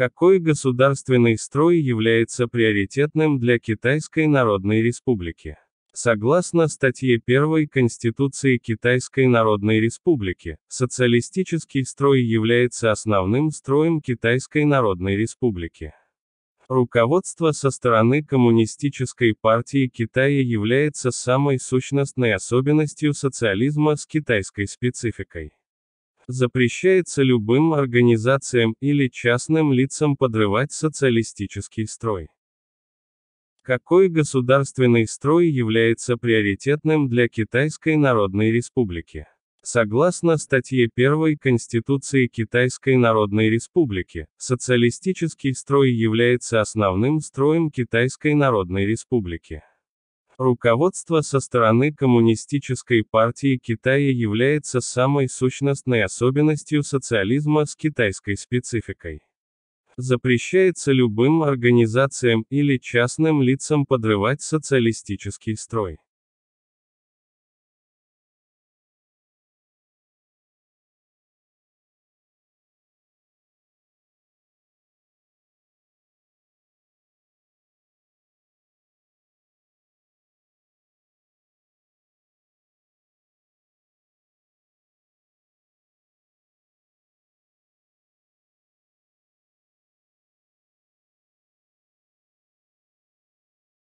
Какой государственный строй является приоритетным для Китайской Народной Республики? Согласно статье 1 Конституции Китайской Народной Республики, социалистический строй является основным строем Китайской Народной Республики. Руководство со стороны Коммунистической партии Китая является самой сущностной особенностью социализма с китайской спецификой запрещается любым организациям или частным лицам подрывать социалистический строй. Какой государственный строй является приоритетным для Китайской Народной Республики? Согласно статье 1 Конституции Китайской Народной Республики, социалистический строй является основным строем Китайской Народной Республики. Руководство со стороны Коммунистической партии Китая является самой сущностной особенностью социализма с китайской спецификой. Запрещается любым организациям или частным лицам подрывать социалистический строй.